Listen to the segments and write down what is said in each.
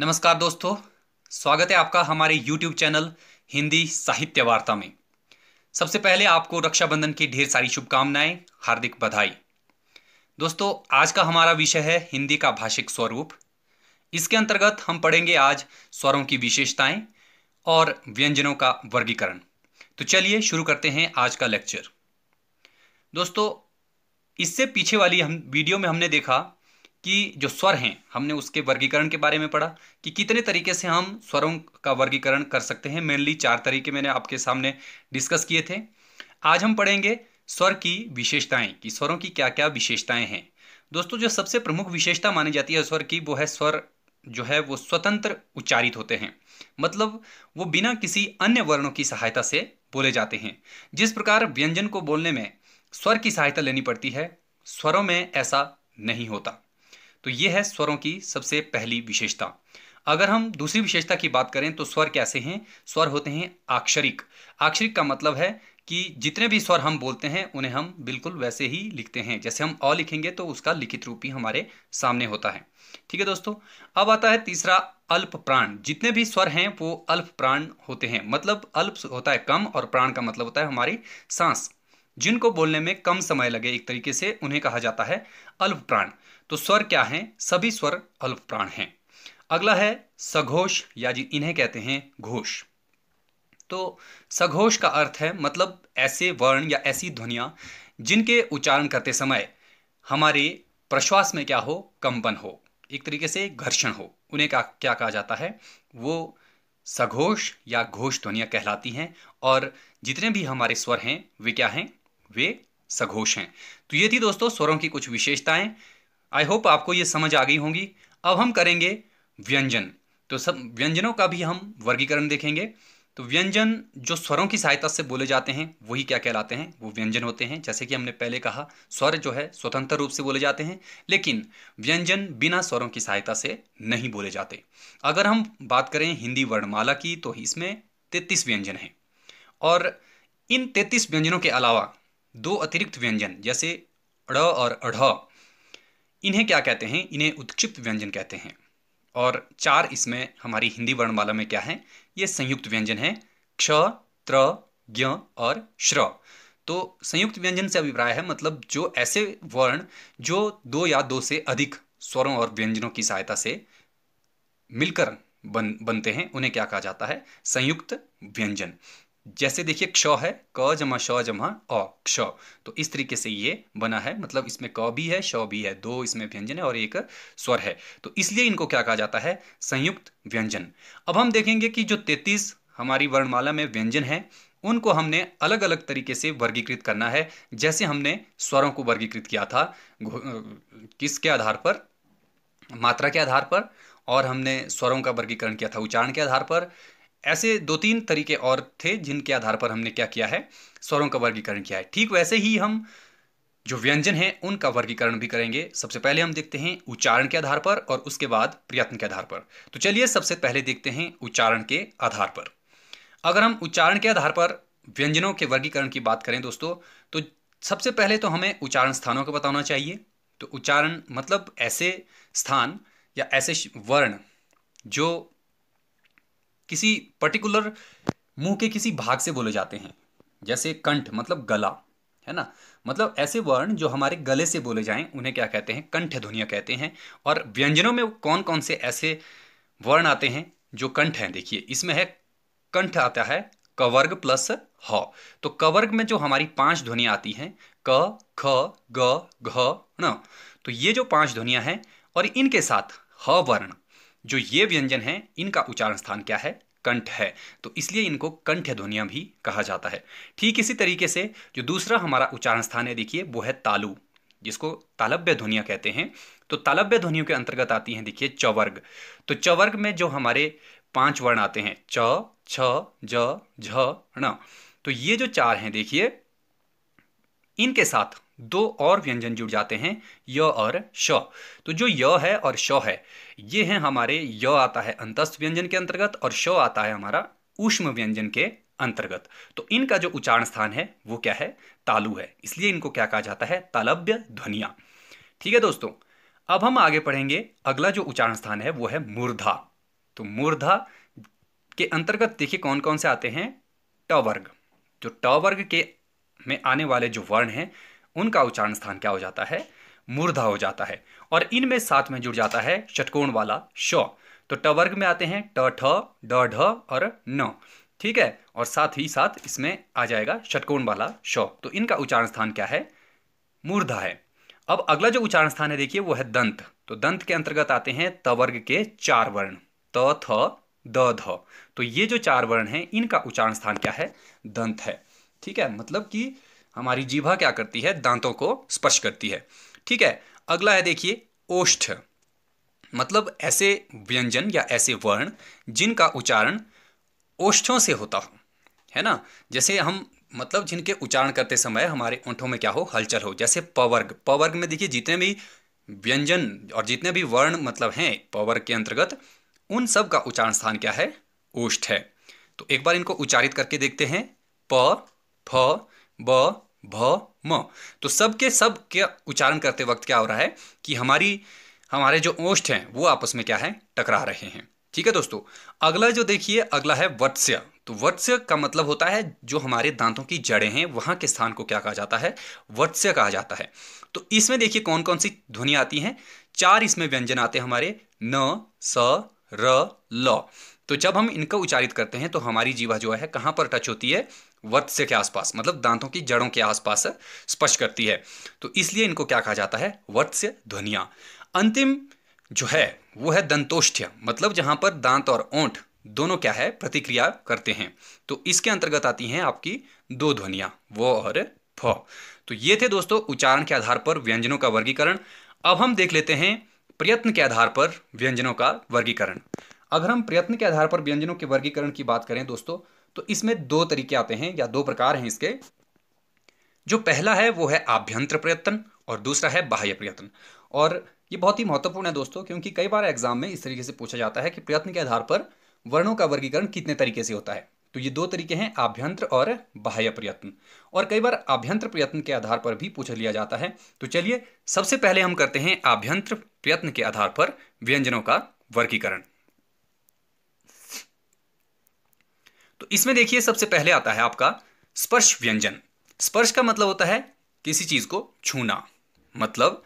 नमस्कार दोस्तों स्वागत है आपका हमारे YouTube चैनल हिंदी साहित्य वार्ता में सबसे पहले आपको रक्षाबंधन की ढेर सारी शुभकामनाएं हार्दिक बधाई दोस्तों आज का हमारा विषय है हिंदी का भाषिक स्वरूप इसके अंतर्गत हम पढ़ेंगे आज स्वरों की विशेषताएं और व्यंजनों का वर्गीकरण तो चलिए शुरू करते हैं आज का लेक्चर दोस्तों इससे पीछे वाली हम वीडियो में हमने देखा कि जो स्वर हैं हमने उसके वर्गीकरण के बारे में पढ़ा कि कितने तरीके से हम स्वरों का वर्गीकरण कर सकते हैं मेनली चार तरीके मैंने आपके सामने डिस्कस किए थे आज हम पढ़ेंगे स्वर की विशेषताएं कि स्वरों की क्या क्या विशेषताएं हैं दोस्तों जो सबसे प्रमुख विशेषता मानी जाती है स्वर की वो है स्वर जो है वो स्वतंत्र उच्चारित होते हैं मतलब वो बिना किसी अन्य वर्णों की सहायता से बोले जाते हैं जिस प्रकार व्यंजन को बोलने में स्वर की सहायता लेनी पड़ती है स्वरों में ऐसा नहीं होता तो ये है स्वरों की सबसे पहली विशेषता अगर हम दूसरी विशेषता की बात करें तो स्वर कैसे हैं स्वर होते हैं आक्षरिक आक्षरिक का मतलब है कि जितने भी स्वर हम बोलते हैं उन्हें हम बिल्कुल वैसे ही लिखते हैं जैसे हम अ लिखेंगे तो उसका लिखित रूप ही हमारे सामने होता है ठीक है दोस्तों अब आता है तीसरा अल्प प्राण जितने भी स्वर हैं वो अल्प प्राण होते हैं मतलब अल्प होता है कम और प्राण का मतलब होता है हमारी सांस जिनको बोलने में कम समय लगे एक तरीके से उन्हें कहा जाता है अल्प प्राण तो स्वर क्या हैं सभी स्वर अल्प प्राण हैं अगला है सघोष या जी इन्हें कहते हैं घोष तो सघोष का अर्थ है मतलब ऐसे वर्ण या ऐसी ध्वनिया जिनके उच्चारण करते समय हमारे प्रश्वास में क्या हो कंपन हो एक तरीके से घर्षण हो उन्हें क्या क्या कहा जाता है वो सघोष या घोष ध्वनिया कहलाती हैं और जितने भी हमारे स्वर हैं वे क्या हैं वे सघोष हैं तो ये थी दोस्तों स्वरों की कुछ विशेषताएं आई होप आपको ये समझ आ गई होंगी अब हम करेंगे व्यंजन तो सब व्यंजनों का भी हम वर्गीकरण देखेंगे तो व्यंजन जो स्वरों की सहायता से बोले जाते हैं वही क्या कहलाते हैं वो व्यंजन होते हैं जैसे कि हमने पहले कहा स्वर जो है स्वतंत्र रूप से बोले जाते हैं लेकिन व्यंजन बिना स्वरों की सहायता से नहीं बोले जाते अगर हम बात करें हिंदी वर्णमाला की तो इसमें तैतीस व्यंजन हैं और इन तैतीस व्यंजनों के अलावा दो अतिरिक्त व्यंजन जैसे ड़ और अढ़ इन्हें क्या कहते हैं इन्हें उत्क्षिप्त व्यंजन कहते हैं और चार इसमें हमारी हिंदी वर्णमाला में क्या है ये संयुक्त व्यंजन है क्ष त्र ज्ञ और श्र तो संयुक्त व्यंजन से अभिप्राय है मतलब जो ऐसे वर्ण जो दो या दो से अधिक स्वरों और व्यंजनों की सहायता से मिलकर बन बनते हैं उन्हें क्या कहा जाता है संयुक्त व्यंजन जैसे देखिए क्ष है क जमा श जमा अ क्ष तो इस तरीके से ये बना है मतलब इसमें क भी है श भी है दो इसमें व्यंजन है और एक स्वर है तो इसलिए इनको क्या कहा जाता है संयुक्त व्यंजन अब हम देखेंगे कि जो तैतीस हमारी वर्णमाला में व्यंजन है उनको हमने अलग अलग तरीके से वर्गीकृत करना है जैसे हमने स्वरों को वर्गीकृत किया था किसके आधार पर मात्रा के आधार पर और हमने स्वरों का वर्गीकरण किया था उच्चारण के आधार पर ऐसे दो तीन तरीके और थे जिनके आधार पर हमने क्या किया है स्वरों का वर्गीकरण किया है ठीक वैसे ही हम जो व्यंजन हैं उनका वर्गीकरण भी करेंगे सबसे पहले हम देखते हैं उच्चारण के आधार पर और उसके बाद प्रयत्न के आधार पर तो चलिए सबसे पहले देखते हैं उच्चारण के आधार पर अगर हम उच्चारण के आधार पर व्यंजनों के वर्गीकरण की बात करें दोस्तों तो सबसे पहले तो हमें उच्चारण स्थानों को बताना चाहिए तो उच्चारण मतलब ऐसे स्थान या ऐसे वर्ण जो किसी पर्टिकुलर मुंह के किसी भाग से बोले जाते हैं जैसे कंठ मतलब गला है ना मतलब ऐसे वर्ण जो हमारे गले से बोले जाएं उन्हें क्या कहते हैं कंठ ध्वनिया कहते हैं और व्यंजनों में कौन कौन से ऐसे वर्ण आते हैं जो कंठ हैं देखिए इसमें है कंठ आता है कवर्ग प्लस ह तो कवर्ग में जो हमारी पांच ध्वनिया आती हैं क ख ग घ न तो ये जो पांच ध्वनियाँ हैं और इनके साथ ह वर्ण जो ये व्यंजन हैं इनका उच्चारण स्थान क्या है कंठ है तो इसलिए इनको कंठ ध्वनिया भी कहा जाता है ठीक इसी तरीके से जो दूसरा हमारा उच्चारण स्थान है देखिए वो है तालु जिसको तालब्य ध्वनिया कहते हैं तो तालब्य ध्वनियों के अंतर्गत आती हैं देखिए चवर्ग तो चवर्ग में जो हमारे पांच वर्ण आते हैं च छ ज झ न तो ये जो चार हैं देखिए इनके साथ दो और व्यंजन जुड़ जाते हैं य और श तो जो य है और श है ये हैं हमारे य आता है अंतस्थ व्यंजन के अंतर्गत और श आता है हमारा ऊष्म व्यंजन के अंतर्गत तो इनका जो उच्चारण स्थान है वो क्या है तालु है इसलिए इनको क्या कहा जाता है तालब्य ध्वनिया ठीक है दोस्तों अब हम आगे पढ़ेंगे अगला जो उच्चारण स्थान है वो है मूर्धा तो मूर्धा के अंतर्गत देखिए कौन कौन से आते हैं ट वर्ग जो तो ट वर्ग के में आने वाले जो वर्ण हैं उनका उच्चारण स्थान क्या हो जाता है मूर्धा हो जाता है और इनमें साथ में जुड़ जाता है षटकोण वाला श तो ट वर्ग में आते हैं ट ठ ड ढ और न ठीक है और साथ ही साथ इसमें आ जाएगा षटकोण वाला श तो इनका उच्चारण स्थान क्या है मूर्धा है अब अगला जो उच्चारण स्थान है देखिए वो है दंत तो दंत के अंतर्गत आते हैं त वर्ग के चार वर्ण त थ द ध तो ये जो चार वर्ण हैं इनका उच्चारण स्थान क्या है दंत है ठीक है मतलब कि हमारी जीभा क्या करती है दांतों को स्पर्श करती है ठीक है अगला है देखिए ओष्ठ मतलब ऐसे व्यंजन या ऐसे वर्ण जिनका उच्चारण ओष्ठों से होता हो है ना जैसे हम मतलब जिनके उच्चारण करते समय हमारे ओंठों में क्या हो हलचल हो जैसे पवर्ग पवर्ग में देखिए जितने भी व्यंजन और जितने भी वर्ण मतलब हैं पवर्ग के अंतर्गत उन सब का उच्चारण स्थान क्या है ओष्ठ है तो एक बार इनको उच्चारित करके देखते हैं प फ ब भ म तो सब के सब के उच्चारण करते वक्त क्या हो रहा है कि हमारी हमारे जो ओष्ठ हैं वो आपस में क्या है टकरा रहे हैं ठीक है दोस्तों अगला जो देखिए अगला है वत्स्य तो वत्स्य का मतलब होता है जो हमारे दांतों की जड़ें हैं वहां के स्थान को क्या कहा जाता है वत्स्य कहा जाता है तो इसमें देखिए कौन कौन सी ध्वनि आती हैं चार इसमें व्यंजन आते हैं हमारे न स र ल तो जब हम इनका उच्चारित करते हैं तो हमारी जीवा जो है कहां पर टच होती है वत्स्य के आसपास मतलब दांतों की जड़ों के आसपास स्पष्ट करती है तो इसलिए इनको क्या कहा जाता है वत्स्य ध्वनिया अंतिम जो है वो है दंतोष्ठ्य मतलब जहां पर दांत और ओंठ दोनों क्या है प्रतिक्रिया करते हैं तो इसके अंतर्गत आती हैं आपकी दो ध्वनिया व और फ तो ये थे दोस्तों उच्चारण के आधार पर व्यंजनों का वर्गीकरण अब हम देख लेते हैं प्रयत्न के आधार पर व्यंजनों का वर्गीकरण अगर हम प्रयत्न के आधार पर व्यंजनों के वर्गीकरण की बात करें दोस्तों तो इसमें दो तरीके आते हैं या दो प्रकार हैं इसके जो पहला है वो है आभ्यंतर प्रयत्न और दूसरा है बाह्य प्रयत्न और ये बहुत ही महत्वपूर्ण है दोस्तों क्योंकि कई बार एग्जाम में इस तरीके से पूछा जाता है कि प्रयत्न के आधार पर वर्णों का वर्गीकरण कितने तरीके से होता है तो ये दो तरीके हैं आभ्यंतर और बाह्य प्रयत्न और कई बार आभ्यंतर प्रयत्न के आधार पर भी पूछ लिया जाता है तो चलिए सबसे पहले हम करते हैं आभ्यंतर प्रयत्न के आधार पर व्यंजनों का वर्गीकरण तो इसमें देखिए सबसे पहले आता है आपका स्पर्श व्यंजन स्पर्श का मतलब होता है किसी चीज को छूना मतलब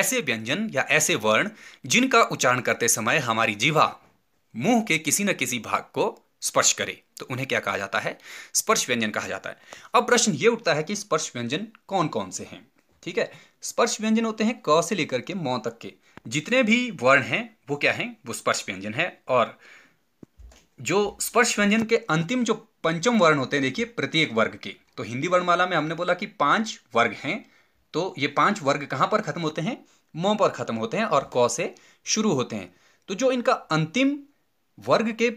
ऐसे व्यंजन या ऐसे वर्ण जिनका उच्चारण करते समय हमारी जीवा मुंह के किसी न किसी भाग को स्पर्श करे तो उन्हें क्या कहा जाता है स्पर्श व्यंजन कहा जाता है अब प्रश्न ये उठता है कि स्पर्श व्यंजन कौन कौन से हैं ठीक है स्पर्श व्यंजन होते हैं क से लेकर के मौ तक के जितने भी वर्ण हैं वो क्या हैं वो स्पर्श व्यंजन है और जो स्पर्श व्यंजन के अंतिम जो पंचम वर्ण होते हैं देखिए प्रत्येक वर्ग के तो हिंदी वर्णमाला में हमने बोला कि पांच वर्ग हैं तो ये पांच वर्ग कहाँ पर खत्म होते हैं म पर खत्म होते हैं और क से शुरू होते हैं तो जो इनका अंतिम वर्ग के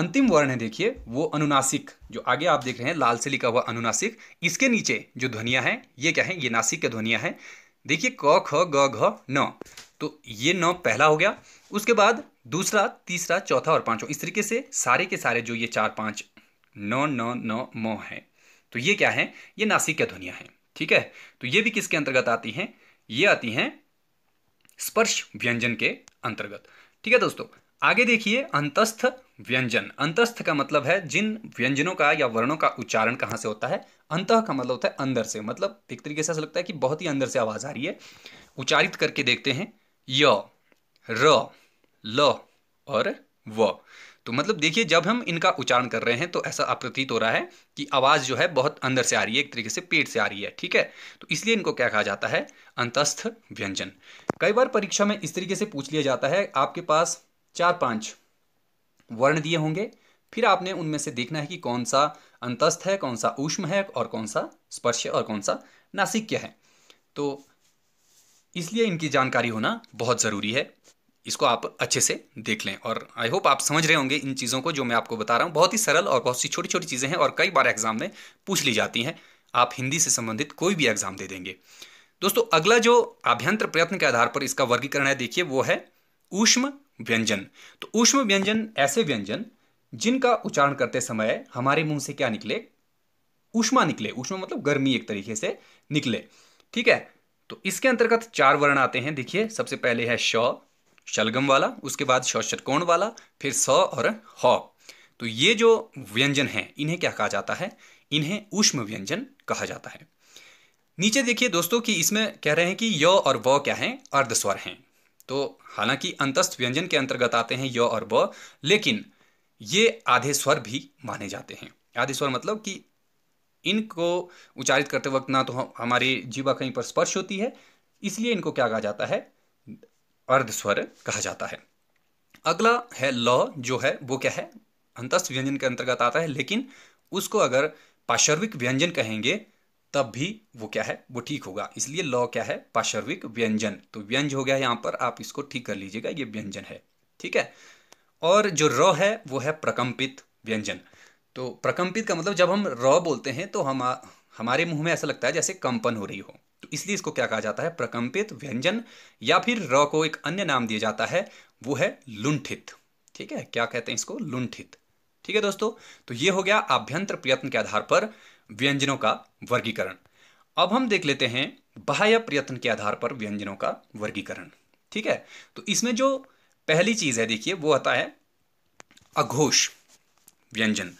अंतिम वर्ण है देखिए वो अनुनासिक जो आगे आप देख रहे हैं लाल से लिखा हुआ अनुनासिक इसके नीचे जो ध्वनिया है ये क्या है ये नासिक के ध्वनिया है देखिए क ख ग घ न तो ये न पहला हो गया उसके बाद दूसरा तीसरा चौथा और पांचवा इस तरीके से सारे के सारे जो ये चार पांच नौ नौ नौ मो हैं तो ये क्या है ये नासिक का ध्वनिया है ठीक है तो ये भी किसके अंतर्गत आती हैं ये आती हैं स्पर्श व्यंजन के अंतर्गत ठीक है दोस्तों आगे देखिए अंतस्थ व्यंजन अंतस्थ का मतलब है जिन व्यंजनों का या वर्णों का उच्चारण कहाँ से होता है अंत का मतलब होता है अंदर से मतलब एक तरीके से ऐसा लगता है कि बहुत ही अंदर से आवाज़ आ रही है उच्चारित करके देखते हैं य र ल और व तो मतलब देखिए जब हम इनका उच्चारण कर रहे हैं तो ऐसा अप्रतीत हो रहा है कि आवाज़ जो है बहुत अंदर से आ रही है एक तरीके से पेट से आ रही है ठीक है तो इसलिए इनको क्या कहा जाता है अंतस्थ व्यंजन कई बार परीक्षा में इस तरीके से पूछ लिया जाता है आपके पास चार पांच वर्ण दिए होंगे फिर आपने उनमें से देखना है कि कौन सा अंतस्थ है कौन सा ऊष्म है और कौन सा स्पर्श और कौन सा नासिक्य है तो इसलिए इनकी जानकारी होना बहुत ज़रूरी है इसको आप अच्छे से देख लें और आई होप आप समझ रहे होंगे इन चीज़ों को जो मैं आपको बता रहा हूँ बहुत ही सरल और बहुत सी छोटी छोटी चीज़ें हैं और कई बार एग्ज़ाम में पूछ ली जाती हैं आप हिंदी से संबंधित कोई भी एग्ज़ाम दे देंगे दोस्तों अगला जो आभ्यंतर प्रयत्न के आधार पर इसका वर्गीकरण है देखिए वो है ऊष्म व्यंजन तो ऊष्म व्यंजन ऐसे व्यंजन जिनका उच्चारण करते समय हमारे मुंह से क्या निकले ऊष्मा निकले ऊष्मा मतलब गर्मी एक तरीके से निकले ठीक है तो इसके अंतर्गत चार वर्ण आते हैं देखिए सबसे पहले है श शलगम वाला उसके बाद शौषकोण वाला फिर स और ह तो ये जो व्यंजन हैं इन्हें क्या कहा जाता है इन्हें उष्म व्यंजन कहा जाता है नीचे देखिए दोस्तों कि इसमें कह रहे हैं कि य और व क्या हैं अर्धस्वर हैं तो हालांकि अंतस्थ व्यंजन के अंतर्गत आते हैं य और व लेकिन ये आधे स्वर भी माने जाते हैं आधे स्वर मतलब कि इनको उच्चारित करते वक्त ना तो हमारी जीवा कहीं पर स्पर्श होती है इसलिए इनको क्या कहा जाता है अर्धस्वर कहा जाता है अगला है ल जो है वो क्या है अंतस्थ व्यंजन के अंतर्गत आता है लेकिन उसको अगर पाशर्विक व्यंजन कहेंगे तब भी वो क्या है वो ठीक होगा इसलिए लॉ क्या है पाशर्विक व्यंजन तो व्यंज हो गया यहां पर आप इसको ठीक कर लीजिएगा ये व्यंजन है ठीक है और जो र है वो है प्रकम्पित व्यंजन तो प्रकंपित का मतलब जब हम र बोलते हैं तो हम हमारे मुंह में ऐसा लगता है जैसे कंपन हो रही हो इसलिए इसको क्या कहा जाता है प्रकंपित व्यंजन या फिर र को एक अन्य नाम दिया जाता है वो है लुंठित ठीक है क्या कहते हैं इसको लुंठित ठीक है दोस्तों तो ये हो गया आभ्यंतर प्रयत्न के आधार पर व्यंजनों का वर्गीकरण अब हम देख लेते हैं बाह्य प्रयत्न के आधार पर व्यंजनों का वर्गीकरण ठीक है तो इसमें जो पहली चीज है देखिए वो आता है अघोष व्यंजन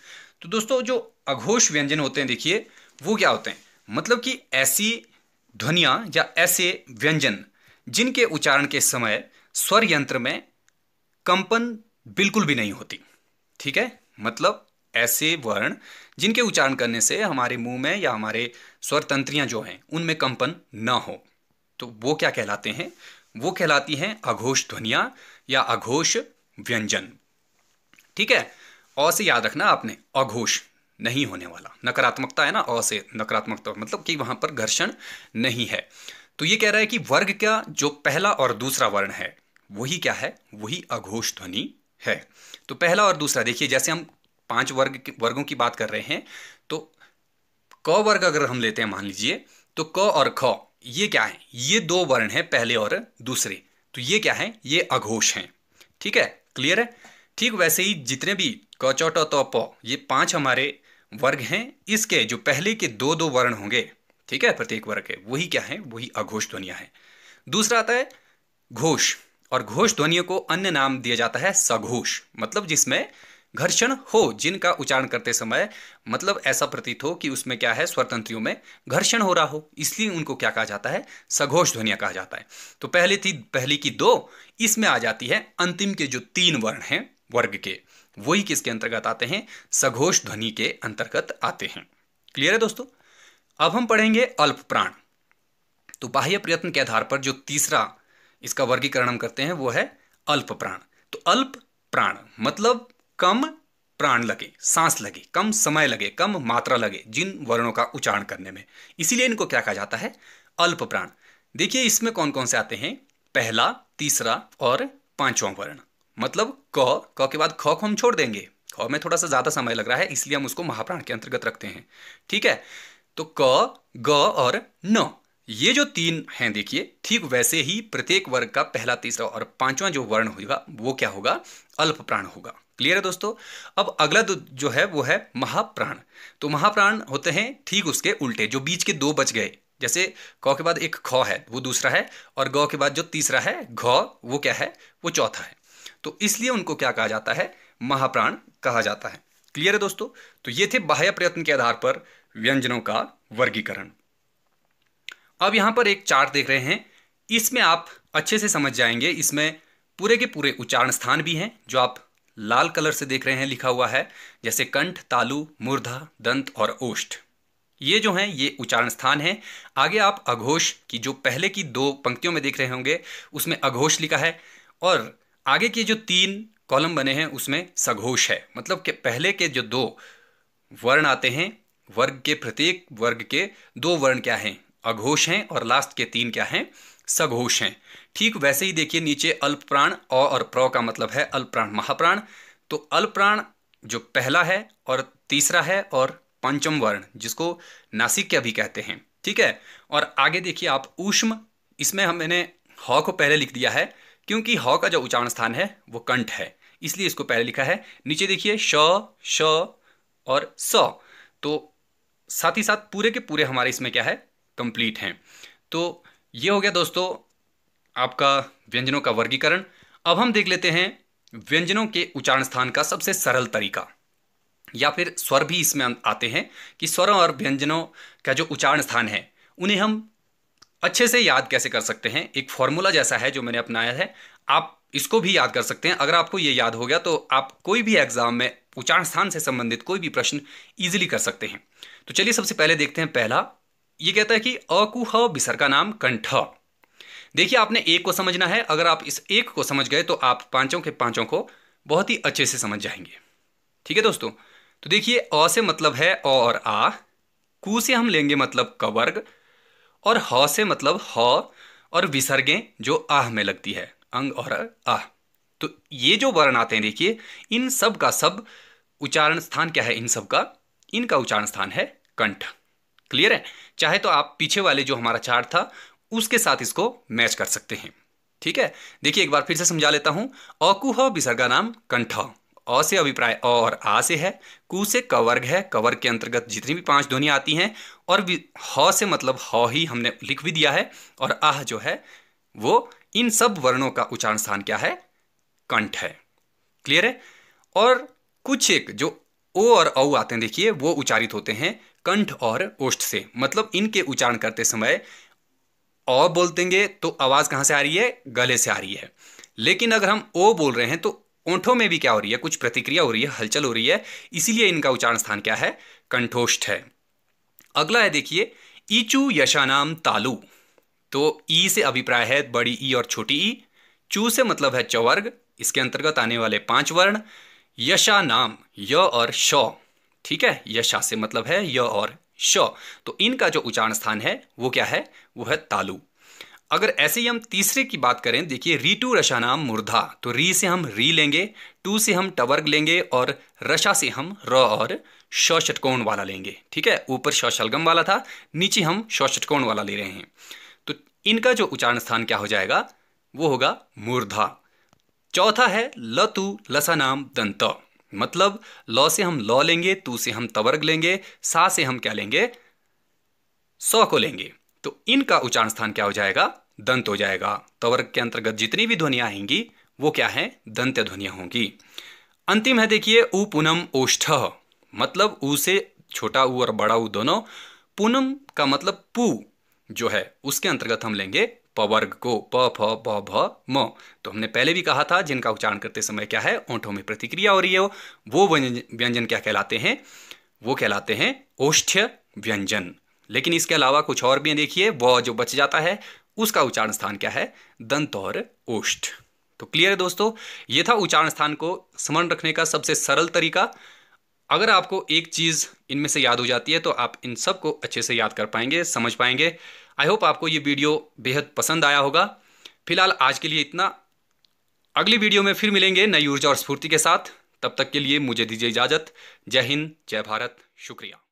तो दोस्तों जो अघोष व्यंजन होते हैं देखिए वो क्या होते हैं मतलब कि ऐसी ध्वनियाँ या ऐसे व्यंजन जिनके उच्चारण के समय स्वर यंत्र में कंपन बिल्कुल भी नहीं होती ठीक है मतलब ऐसे वर्ण जिनके उच्चारण करने से हमारे मुंह में या हमारे स्वर तंत्रियां जो हैं उनमें कंपन ना हो तो वो क्या कहलाते हैं वो कहलाती हैं अघोष ध्वनिया या अघोष व्यंजन ठीक है और से याद रखना आपने अघोष नहीं होने वाला नकारात्मकता है ना अ से नकारात्मकता मतलब कि वहां पर घर्षण नहीं है तो ये कह रहा है कि वर्ग का जो पहला और दूसरा वर्ण है वही क्या है वही अघोष ध्वनि है तो पहला और दूसरा देखिए जैसे हम पांच वर्ग वर्गों की बात कर रहे हैं तो क वर्ग अगर हम लेते हैं मान लीजिए तो क और ख ये क्या है ये दो वर्ण है पहले और दूसरे तो ये क्या है ये अघोष हैं ठीक है क्लियर है ठीक वैसे ही जितने भी क चौट तो प ये पांच हमारे वर्ग हैं इसके जो पहले के दो दो वर्ण होंगे ठीक है प्रत्येक वर्ग के वही क्या है वही अघोष ध्वनिया है दूसरा आता है घोष और घोष ध्वनियों को अन्य नाम दिया जाता है सघोष मतलब जिसमें घर्षण हो जिनका उच्चारण करते समय मतलब ऐसा प्रतीत हो कि उसमें क्या है स्वतंत्रियों में घर्षण हो रहा हो इसलिए उनको क्या कहा जाता है सघोष ध्वनिया कहा जाता है तो पहले थी पहली की दो इसमें आ जाती है अंतिम के जो तीन वर्ण हैं वर्ग के वही किसके अंतर्गत आते हैं सघोष ध्वनि के अंतर्गत आते हैं क्लियर है दोस्तों अब हम पढ़ेंगे अल्प प्राण तो बाह्य प्रयत्न के आधार पर जो तीसरा इसका वर्गीकरण हम करते हैं वो है अल्प प्राण तो अल्प प्राण मतलब कम प्राण लगे सांस लगे कम समय लगे कम मात्रा लगे जिन वर्णों का उच्चारण करने में इसीलिए इनको क्या कहा जाता है अल्प प्राण देखिए इसमें कौन कौन से आते हैं पहला तीसरा और पांचवा वर्ण मतलब क क के बाद ख को हम छोड़ देंगे ख में थोड़ा सा ज़्यादा समय लग रहा है इसलिए हम उसको महाप्राण के अंतर्गत रखते हैं ठीक है तो क ग और न ये जो तीन हैं देखिए ठीक वैसे ही प्रत्येक वर्ग का पहला तीसरा और पांचवा जो वर्ण होगा वो क्या होगा अल्प प्राण होगा क्लियर है दोस्तों अब अगला जो है वो है महाप्राण तो महाप्राण होते हैं ठीक उसके उल्टे जो बीच के दो बच गए जैसे क के बाद एक ख है वो दूसरा है और ग के बाद जो तीसरा है घ वो क्या है वो चौथा है तो इसलिए उनको क्या कहा जाता है महाप्राण कहा जाता है क्लियर है दोस्तों तो ये थे बाह्य प्रयत्न के आधार पर व्यंजनों का वर्गीकरण अब यहां पर एक चार्ट देख रहे हैं इसमें आप अच्छे से समझ जाएंगे इसमें पूरे के पूरे उच्चारण स्थान भी हैं जो आप लाल कलर से देख रहे हैं लिखा हुआ है जैसे कंठ तालु मूर्धा दंत और ओष्ठ ये जो हैं ये उच्चारण स्थान है आगे आप अघोष की जो पहले की दो पंक्तियों में देख रहे होंगे उसमें अघोष लिखा है और आगे के जो तीन कॉलम बने हैं उसमें सघोष है मतलब के पहले के जो दो वर्ण आते हैं वर्ग के प्रत्येक वर्ग के दो वर्ण क्या हैं अघोष हैं और लास्ट के तीन क्या हैं सघोष हैं ठीक वैसे ही देखिए नीचे अल्प प्राण अ और प्र का मतलब है अल्प प्राण महाप्राण तो अल्प प्राण जो पहला है और तीसरा है और पंचम वर्ण जिसको नासिक के भी कहते हैं ठीक है और आगे देखिए आप ऊष्म इसमें हम मैंने ह को पहले लिख दिया है क्योंकि ह का जो उच्चारण स्थान है वो कंठ है इसलिए इसको पहले लिखा है नीचे देखिए श श और स तो साथ ही साथ पूरे के पूरे हमारे इसमें क्या है कंप्लीट हैं तो ये हो गया दोस्तों आपका व्यंजनों का वर्गीकरण अब हम देख लेते हैं व्यंजनों के उच्चारण स्थान का सबसे सरल तरीका या फिर स्वर भी इसमें आते हैं कि स्वर और व्यंजनों का जो उच्चारण स्थान है उन्हें हम अच्छे से याद कैसे कर सकते हैं एक फॉर्मूला जैसा है जो मैंने अपनाया है आप इसको भी याद कर सकते हैं अगर आपको ये याद हो गया तो आप कोई भी एग्जाम में उच्चारण स्थान से संबंधित कोई भी प्रश्न ईजिली कर सकते हैं तो चलिए सबसे पहले देखते हैं पहला ये कहता है कि अकुह बिसर का नाम कंठ देखिए आपने एक को समझना है अगर आप इस एक को समझ गए तो आप पांचों के पांचों को बहुत ही अच्छे से समझ जाएंगे ठीक है दोस्तों तो देखिए अ से मतलब है अ और आ कु से हम लेंगे मतलब कवर्ग और ह से मतलब ह और विसर्गें जो आह में लगती है अंग और आह तो ये जो वर्ण आते हैं देखिए इन सब का सब उच्चारण स्थान क्या है इन सब का इनका उच्चारण स्थान है कंठ क्लियर है चाहे तो आप पीछे वाले जो हमारा चार्ट था उसके साथ इसको मैच कर सकते हैं ठीक है देखिए एक बार फिर से समझा लेता हूं अकुह विसर्गा नाम कंठ अ से अभिप्राय अ और आ से है कु से कवर्ग है कवर्ग के अंतर्गत जितनी भी पांच ध्वनि आती हैं और ह से मतलब ह ही हमने लिख भी दिया है और आह जो है वो इन सब वर्णों का उच्चारण स्थान क्या है कंठ है क्लियर है और कुछ एक जो ओ और औ आते हैं देखिए वो उच्चारित होते हैं कंठ और ओष्ठ से मतलब इनके उच्चारण करते समय अ बोलतेंगे तो आवाज़ कहाँ से आ रही है गले से आ रही है लेकिन अगर हम ओ बोल रहे हैं तो ओंठों में भी क्या हो रही है कुछ प्रतिक्रिया हो रही है हलचल हो रही है इसीलिए इनका उच्चारण स्थान क्या है कंठोष्ठ है अगला है देखिए ईचू यशानाम तालु तो ई से अभिप्राय है बड़ी ई और छोटी ई चू से मतलब है चवर्ग इसके अंतर्गत आने वाले पांच वर्ण यशा नाम य और श ठीक है यशा से मतलब है य और श तो इनका जो उच्चारण स्थान है वो क्या है वो है तालु अगर ऐसे ही हम तीसरे की बात करें देखिए री टू रशा नाम मुर्धा तो री से हम री लेंगे टू से हम टवर्ग लेंगे और रशा से हम र और शौषटकोण वाला लेंगे ठीक है ऊपर शौशलगम वाला था नीचे हम शौषटकोण वाला ले रहे हैं तो इनका जो उच्चारण स्थान क्या हो जाएगा वो होगा मुर्धा चौथा है लतु नाम दंत मतलब ल से हम लॉ लेंगे तू से हम तवर्ग लेंगे सा से हम क्या लेंगे सौ को लेंगे तो इनका उच्चारण स्थान क्या हो जाएगा दंत हो जाएगा तो वर्ग के अंतर्गत जितनी भी ध्वनिया आएंगी वो क्या है दंत्य ध्वनिया होंगी अंतिम है देखिए पुनम ओष्ठ मतलब उ से छोटा उ और बड़ा उ दोनों पुनम का मतलब पु जो है उसके अंतर्गत हम लेंगे पवर्ग को प फ प भ म तो हमने पहले भी कहा था जिनका उच्चारण करते समय क्या है ओंठों में प्रतिक्रिया हो रही है वो व्यंजन क्या कहलाते हैं वो कहलाते हैं ओष्ठ्य व्यंजन लेकिन इसके अलावा कुछ और भी देखिए व जो बच जाता है उसका उच्चारण स्थान क्या है दंत और ओष्ठ तो क्लियर है दोस्तों ये था उच्चारण स्थान को स्मरण रखने का सबसे सरल तरीका अगर आपको एक चीज़ इनमें से याद हो जाती है तो आप इन सबको अच्छे से याद कर पाएंगे समझ पाएंगे आई होप आपको ये वीडियो बेहद पसंद आया होगा फिलहाल आज के लिए इतना अगली वीडियो में फिर मिलेंगे नई ऊर्जा और स्फूर्ति के साथ तब तक के लिए मुझे दीजिए इजाज़त जय हिंद जय भारत शुक्रिया